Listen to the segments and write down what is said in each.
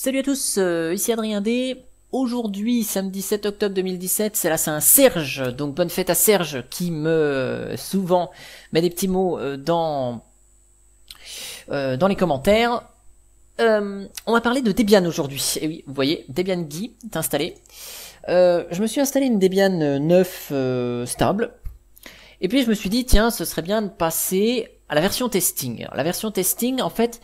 Salut à tous, euh, ici Adrien D. Aujourd'hui, samedi 7 octobre 2017, c'est là c'est un Serge, donc bonne fête à Serge qui me souvent met des petits mots euh, dans euh, dans les commentaires. on va parler de Debian aujourd'hui. Et eh oui, vous voyez, Debian Guy est installé. je me suis installé une Debian 9 stable. Et puis je me suis dit tiens, ce serait bien de passer à la version testing. la version testing, en fait,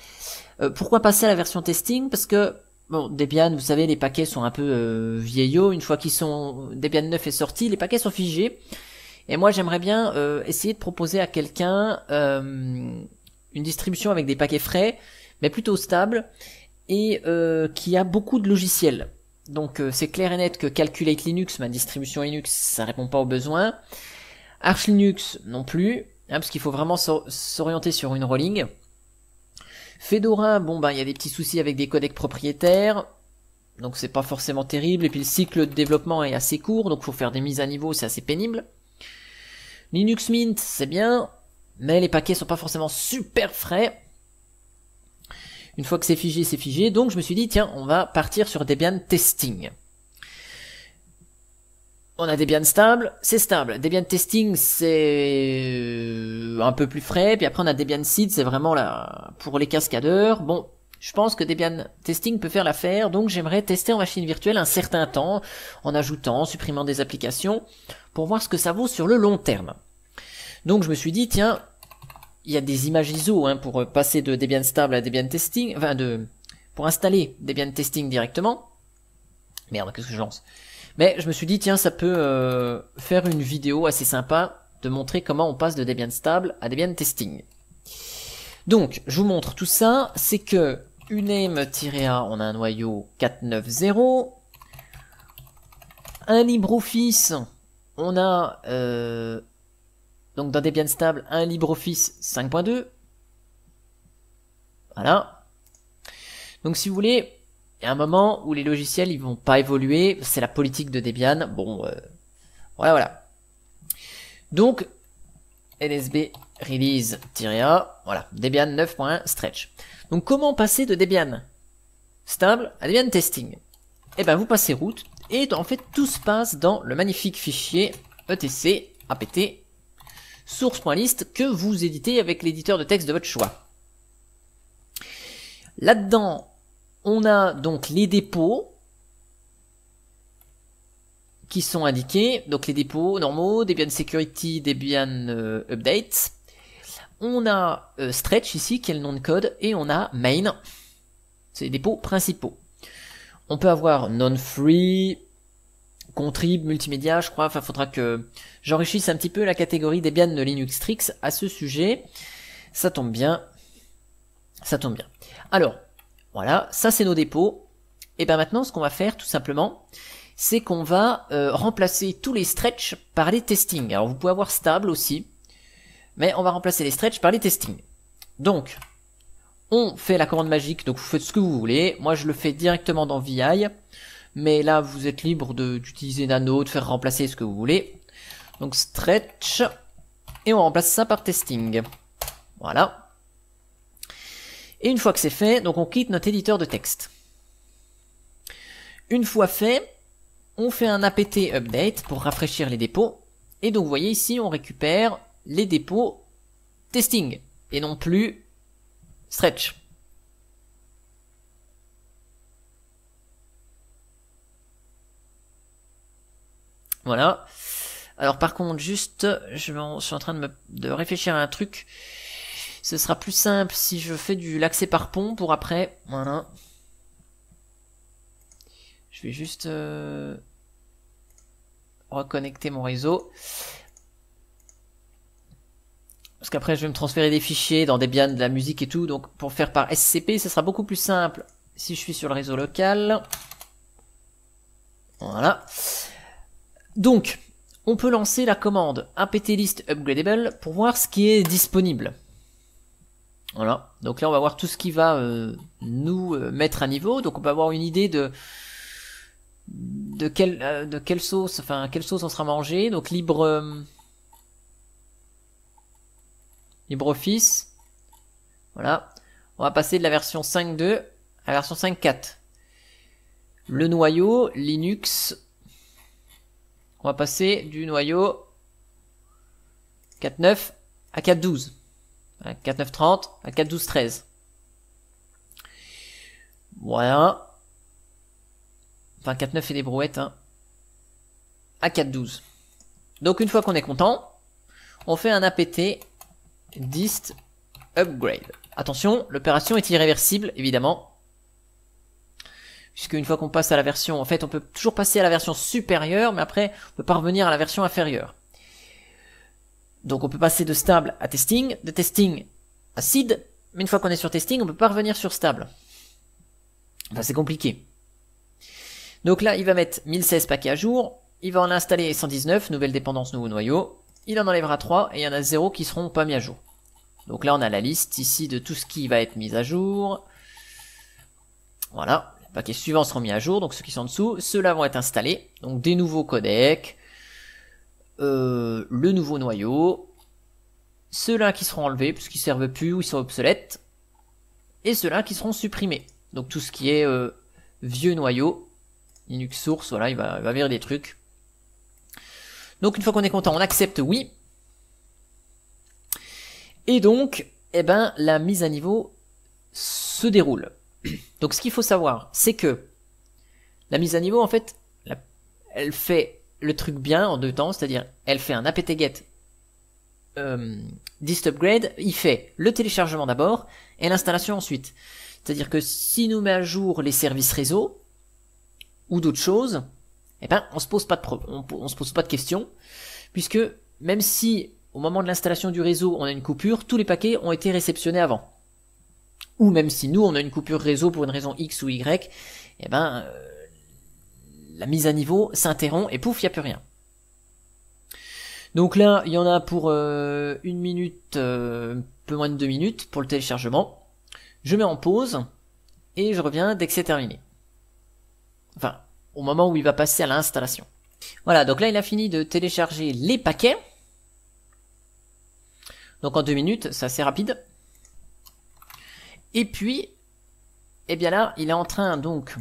pourquoi passer à la version testing Parce que Bon, Debian, vous savez, les paquets sont un peu euh, vieillots. Une fois qu'ils sont Debian 9 est sorti, les paquets sont figés. Et moi, j'aimerais bien euh, essayer de proposer à quelqu'un euh, une distribution avec des paquets frais, mais plutôt stable et qui a beaucoup de logiciels. Donc, c'est clair et net que Calculate Linux, ma distribution Linux, ça répond pas aux besoins. Arch Linux non plus, hein, parce qu'il faut vraiment s'orienter sur une rolling. Fedora, bon ben il y a des petits soucis avec des codecs propriétaires, donc c'est pas forcément terrible, et puis le cycle de développement est assez court, donc faut faire des mises à niveau, c'est assez pénible. Linux Mint, c'est bien, mais les paquets sont pas forcément super frais. Une fois que c'est figé, c'est figé, donc je me suis dit, tiens, on va partir sur Debian Testing on a des Stable, c'est stable. Des testing, c'est euh, un peu plus frais. Puis après, on a Debian seed, c'est vraiment là pour les cascadeurs. Bon, je pense que Debian Testing peut faire l'affaire, donc j'aimerais tester en machine virtuelle un certain temps, en ajoutant, en supprimant des applications, pour voir ce que ça vaut sur le long terme. Donc je me suis dit, tiens, il y a des images ISO hein, pour euh, passer de Debian Stable à Debian Testing, enfin de, pour installer Debian Testing directement. Merde, qu'est-ce que je lance mais je me suis dit, tiens, ça peut euh, faire une vidéo assez sympa de montrer comment on passe de Debian stable à Debian testing. Donc, je vous montre tout ça. C'est que uname-a, on a un noyau 490. Un LibreOffice, on a euh, donc dans Debian stable un LibreOffice 5.2. Voilà. Donc si vous voulez, un moment où les logiciels ils vont pas évoluer, c'est la politique de Debian. Bon, euh, voilà, voilà. Donc, lsb release-a, voilà, Debian 9.1 stretch. Donc comment passer de Debian stable à Debian testing Eh bien, vous passez route et en fait tout se passe dans le magnifique fichier etc apt source.list que vous éditez avec l'éditeur de texte de votre choix. Là-dedans, on a donc les dépôts qui sont indiqués, donc les dépôts normaux, Debian Security, Debian euh, Updates. Update. On a euh, Stretch ici qui est le nom de code et on a Main, c'est les dépôts principaux. On peut avoir Non-Free, Contrib, Multimédia, je crois, enfin faudra que j'enrichisse un petit peu la catégorie Debian de Linux Tricks à ce sujet. Ça tombe bien, ça tombe bien. Alors, voilà, ça c'est nos dépôts. Et bien maintenant, ce qu'on va faire tout simplement, c'est qu'on va euh, remplacer tous les stretch par les testing. Alors vous pouvez avoir stable aussi, mais on va remplacer les stretch par les testing. Donc, on fait la commande magique, donc vous faites ce que vous voulez. Moi, je le fais directement dans VI, mais là, vous êtes libre d'utiliser Nano, de faire remplacer ce que vous voulez. Donc stretch, et on remplace ça par testing. Voilà. Et une fois que c'est fait, donc on quitte notre éditeur de texte. Une fois fait, on fait un apt update pour rafraîchir les dépôts. Et donc vous voyez ici, on récupère les dépôts testing et non plus stretch. Voilà. Alors par contre, juste, je, suis en train de réfléchir à un truc. Ce sera plus simple si je fais du l'accès par pont pour après. Voilà. Je vais juste euh, reconnecter mon réseau. Parce qu'après je vais me transférer des fichiers dans Debian, de la musique et tout. Donc pour faire par SCP, ce sera beaucoup plus simple si je suis sur le réseau local. Voilà. Donc, on peut lancer la commande apt-list upgradable pour voir ce qui est disponible. Voilà. Donc là, on va voir tout ce qui va euh, nous euh, mettre à niveau. Donc on va avoir une idée de de quelle euh, de quelle sauce, enfin quelle sauce on sera mangé. Donc libre libre office. Voilà. On va passer de la version 5.2 à la version 5.4. Le noyau Linux. On va passer du noyau 4.9 à 4.12. 49.30 4, 9, 30. 4, 12, 13. Voilà. Enfin, 4.9 et des brouettes. Hein. À 4, 12. Donc, une fois qu'on est content, on fait un APT dist upgrade. Attention, l'opération est irréversible, évidemment. Puisque une fois qu'on passe à la version... En fait, on peut toujours passer à la version supérieure, mais après, on peut pas revenir à la version inférieure. Donc on peut passer de stable à testing, de testing à seed, mais une fois qu'on est sur testing, on peut pas revenir sur stable. Enfin, c'est compliqué. Donc là, il va mettre 1016 paquets à jour, il va en installer 119, nouvelles dépendances, nouveaux noyaux. il en enlèvera 3 et il y en a 0 qui seront pas mis à jour. Donc là, on a la liste ici de tout ce qui va être mis à jour. Voilà, les paquets suivants seront mis à jour, donc ceux qui sont en dessous, ceux-là vont être installés. Donc des nouveaux codecs, euh, le nouveau noyau, ceux-là qui seront enlevés puisqu'ils servent plus ou ils sont obsolètes, et ceux-là qui seront supprimés. Donc tout ce qui est euh, vieux noyau, Linux source, voilà, il va, il va virer des trucs. Donc une fois qu'on est content, on accepte oui. Et donc, eh ben, la mise à niveau se déroule. Donc ce qu'il faut savoir, c'est que la mise à niveau, en fait, elle fait le truc bien en deux temps, c'est-à-dire elle fait un apt-get euh, dist upgrade, il fait le téléchargement d'abord et l'installation ensuite. C'est-à-dire que si nous met à jour les services réseau ou d'autres choses, eh ben on se pose pas de on, se pose pas de questions puisque même si au moment de l'installation du réseau on a une coupure, tous les paquets ont été réceptionnés avant. Ou même si nous on a une coupure réseau pour une raison X ou Y, et eh ben euh, la mise à niveau s'interrompt et pouf, il n'y a plus rien. Donc là, il y en a pour euh, une minute, euh, un peu moins de deux minutes pour le téléchargement. Je mets en pause et je reviens dès que c'est terminé. Enfin, au moment où il va passer à l'installation. Voilà, donc là il a fini de télécharger les paquets. Donc en deux minutes, c'est assez rapide. Et puis, eh bien là, il est en train donc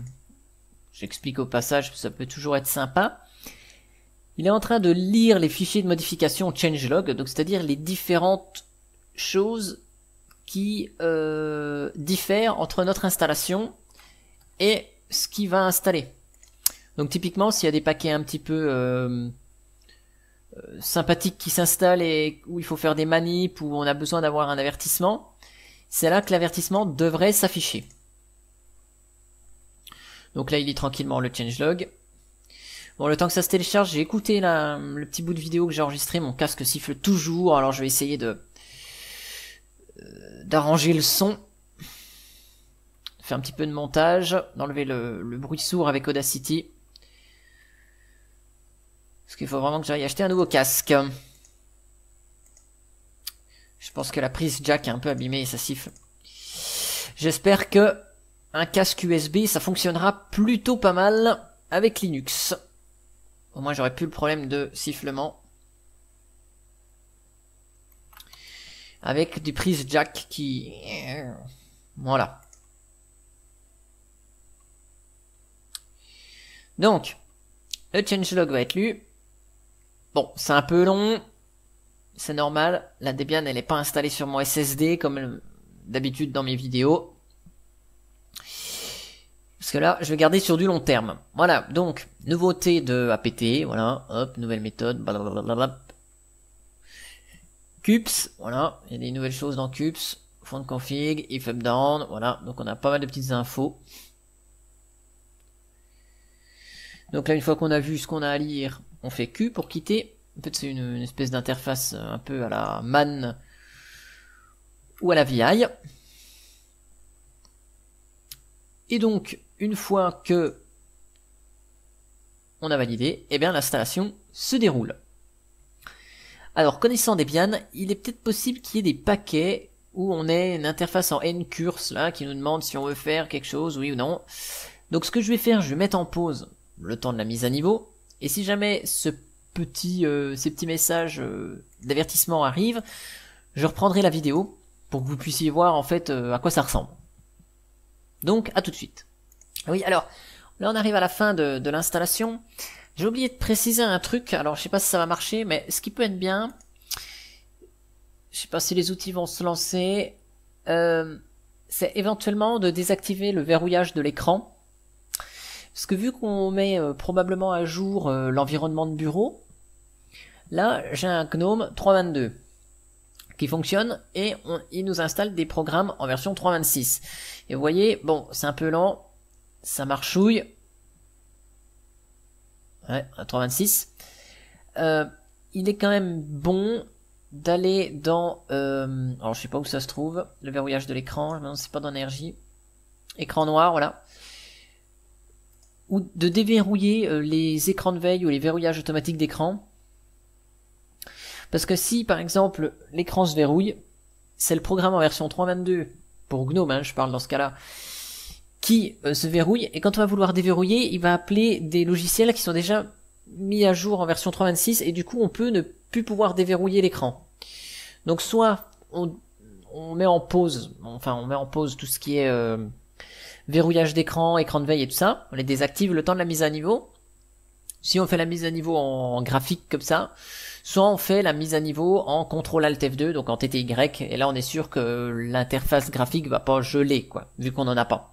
J'explique au passage, ça peut toujours être sympa. Il est en train de lire les fichiers de modification changelog, donc c'est-à-dire les différentes choses qui euh, diffèrent entre notre installation et ce qui va installer. Donc typiquement, s'il y a des paquets un petit peu euh, euh, sympathiques qui s'installent et où il faut faire des manips, où on a besoin d'avoir un avertissement, c'est là que l'avertissement devrait s'afficher. Donc là, il lit tranquillement le changelog. Bon, le temps que ça se télécharge, j'ai écouté le petit bout de vidéo que j'ai enregistré. Mon casque siffle toujours, alors je vais essayer de euh, d'arranger le son. Faire un petit peu de montage, d'enlever le, le bruit sourd avec Audacity. Parce qu'il faut vraiment que j'aille acheter un nouveau casque. Je pense que la prise jack est un peu abîmée et ça siffle. J'espère que un casque USB, ça fonctionnera plutôt pas mal avec Linux. Au moins j'aurais plus le problème de sifflement. Avec du prise jack qui... Voilà. Donc, le changelog va être lu. Bon, c'est un peu long. C'est normal. La Debian, elle n'est pas installée sur mon SSD comme d'habitude dans mes vidéos. Parce que là, je vais garder sur du long terme. Voilà, donc, nouveauté de APT, voilà, hop, nouvelle méthode, blablabla. Cups, voilà, il y a des nouvelles choses dans Cups, fond config, if up down, voilà, donc on a pas mal de petites infos. Donc là, une fois qu'on a vu ce qu'on a à lire, on fait Q pour quitter. En fait, c'est une, une, espèce d'interface un peu à la man ou à la VI. Et donc, une fois que on a validé, eh bien l'installation se déroule. Alors connaissant Debian, il est peut-être possible qu'il y ait des paquets où on ait une interface en n là qui nous demande si on veut faire quelque chose, oui ou non. Donc ce que je vais faire, je vais mettre en pause le temps de la mise à niveau. Et si jamais ce petit, euh, ces petits messages euh, d'avertissement arrivent, je reprendrai la vidéo pour que vous puissiez voir en fait euh, à quoi ça ressemble. Donc à tout de suite. Ah oui, alors, là on arrive à la fin de, l'installation. J'ai oublié de préciser un truc, alors je sais pas si ça va marcher, mais ce qui peut être bien, je sais pas si les outils vont se lancer, euh, c'est éventuellement de désactiver le verrouillage de l'écran. Parce que vu qu'on met euh, probablement à jour euh, l'environnement de bureau, là j'ai un GNOME 3.22 qui fonctionne et il nous installe des programmes en version 3.26. Et vous voyez, bon, c'est un peu lent, ça marchouille. Ouais, à 3,26. Euh, il est quand même bon d'aller dans... Euh, alors je sais pas où ça se trouve, le verrouillage de l'écran, ne c'est pas d'énergie, Écran noir, voilà. Ou de déverrouiller euh, les écrans de veille ou les verrouillages automatiques d'écran. Parce que si par exemple l'écran se verrouille, c'est le programme en version 3.22, pour GNOME hein, je parle dans ce cas-là, qui euh, se verrouille. Et quand on va vouloir déverrouiller, il va appeler des logiciels qui sont déjà mis à jour en version 3.26 et du coup on peut ne plus pouvoir déverrouiller l'écran. Donc soit on, met en pause, enfin on met en pause tout ce qui est euh, verrouillage d'écran, écran de veille et tout ça, on les désactive le temps de la mise à niveau. Si on fait la mise à niveau en, graphique comme ça, soit on fait la mise à niveau en contrôle alt F2, donc en TTY, et là on est sûr que l'interface graphique va pas geler, quoi, vu qu'on en a pas.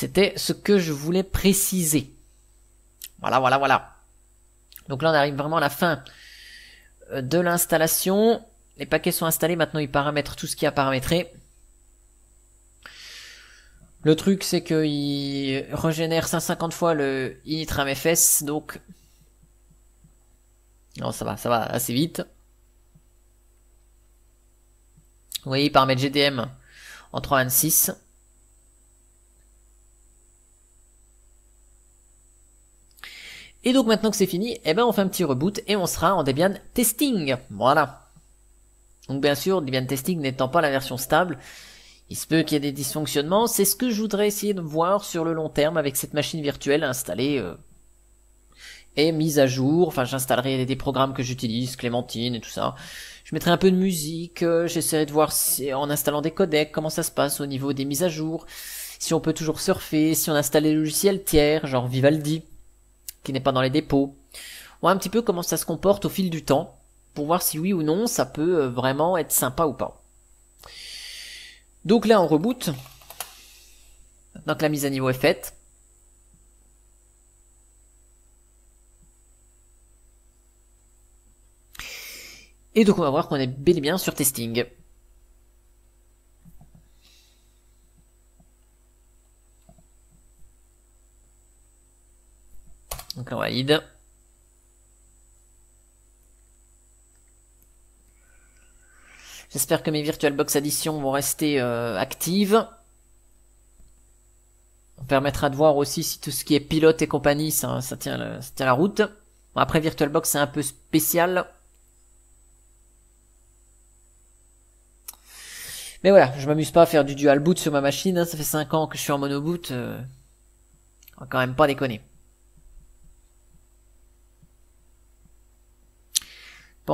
C'était ce que je voulais préciser. Voilà, voilà, voilà. Donc là, on arrive vraiment à la fin euh, de l'installation. Les paquets sont installés. Maintenant, ils paramètrent tout ce qui a paramétré. Le truc, c'est qu'il régénère 150 fois le initramfs, donc... Non, ça va, ça va assez vite. Vous voyez, il paramètre GDM en 326. Et donc maintenant que c'est fini, eh ben on fait un petit reboot et on sera en Debian Testing. Voilà. Donc bien sûr, Debian Testing n'étant pas la version stable, il se peut qu'il y ait des dysfonctionnements. C'est ce que je voudrais essayer de voir sur le long terme avec cette machine virtuelle installée euh, et mise à jour. Enfin, j'installerai des programmes que j'utilise, Clémentine et tout ça. Je mettrai un peu de musique. Euh, j'essaierai de voir si, en installant des codecs comment ça se passe au niveau des mises à jour. Si on peut toujours surfer, si on installe des logiciels tiers, genre Vivaldi qui n'est pas dans les dépôts. On voit un petit peu comment ça se comporte au fil du temps, pour voir si oui ou non ça peut euh, vraiment être sympa ou pas. Donc là on reboot, donc la mise à niveau est faite. Et donc on va voir qu'on est bel et bien sur testing. Donc J'espère que mes VirtualBox Additions vont rester euh, actives. On permettra de voir aussi si tout ce qui est pilote et compagnie, ça, tient, la, la route. après, VirtualBox, c'est un peu spécial. Mais voilà, je m'amuse pas à faire du dual boot sur ma machine. Hein. Ça fait 5 ans que je suis en mono boot. Euh, on va quand même pas déconner.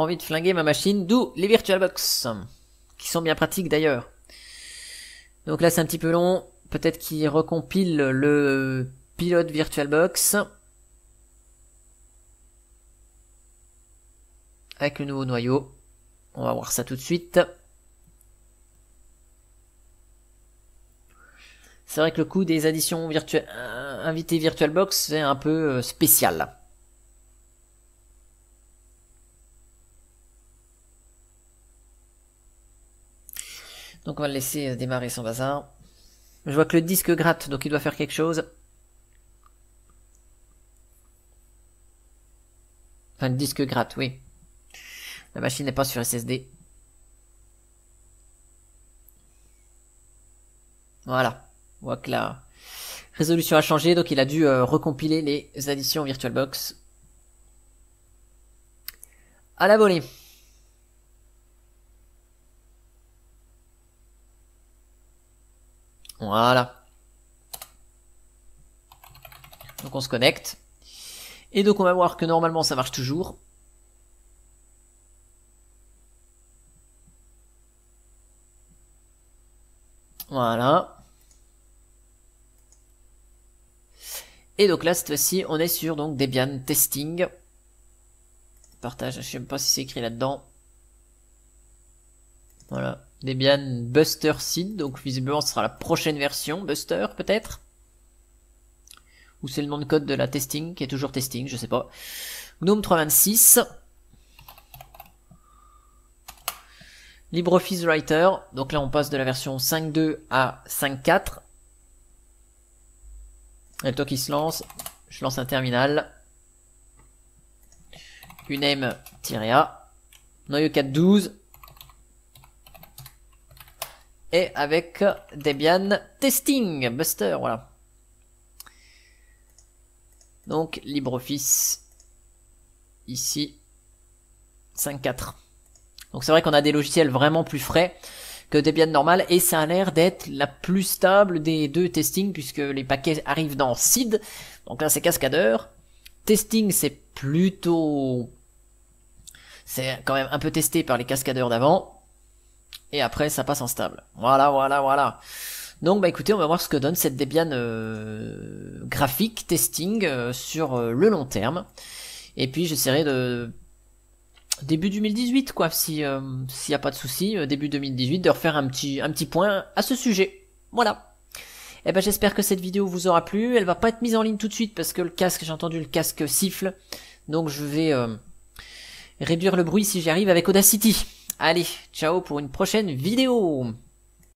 envie de flinguer ma machine, d'où les VirtualBox, qui sont bien pratiques d'ailleurs. Donc là c'est un petit peu long, peut-être qu'il recompile le pilote VirtualBox. Avec le nouveau noyau. On va voir ça tout de suite. C'est vrai que le coût des additions virtu... Euh, invités VirtualBox c'est un peu euh, spécial. Donc on va le laisser euh, démarrer son bazar. Je vois que le disque gratte, donc il doit faire quelque chose. Enfin, le disque gratte, oui. La machine n'est pas sur SSD. Voilà. On voit que la résolution a changé, donc il a dû euh, recompiler les additions VirtualBox à la volée. Voilà. Donc on se connecte. Et donc on va voir que normalement ça marche toujours. Voilà. Et donc là, cette fois-ci, on est sur donc Debian Testing. Partage, je ne sais même pas si c'est écrit là-dedans. Debian Buster Seed, donc visiblement ce sera la prochaine version, Buster peut-être Ou c'est le nom de code de la testing, qui est toujours testing, je sais pas. GNOME 326. LibreOffice Writer, donc là on passe de la version 5.2 à 5.4. Et toi qui se lance, je lance un terminal. Uname-a. Noyau 412 et avec Debian Testing Buster, voilà. Donc LibreOffice ici 5.4. Donc c'est vrai qu'on a des logiciels vraiment plus frais que Debian normal et ça a l'air d'être la plus stable des deux Testing puisque les paquets arrivent dans SID. Donc là c'est cascadeur. Testing c'est plutôt c'est quand même un peu testé par les cascadeurs d'avant et après ça passe en stable. Voilà, voilà, voilà. Donc bah écoutez, on va voir ce que donne cette Debian euh, graphique testing euh, sur euh, le long terme. Et puis j'essaierai de début 2018 quoi, si s'il n'y a pas de souci, début 2018 de refaire un petit un petit point à ce sujet. Voilà. Et eh ben j'espère que cette vidéo vous aura plu. Elle va pas être mise en ligne tout de suite parce que le casque, j'ai entendu le casque siffle. Donc je vais réduire le bruit si j'y arrive avec Audacity. Allez, ciao pour une prochaine vidéo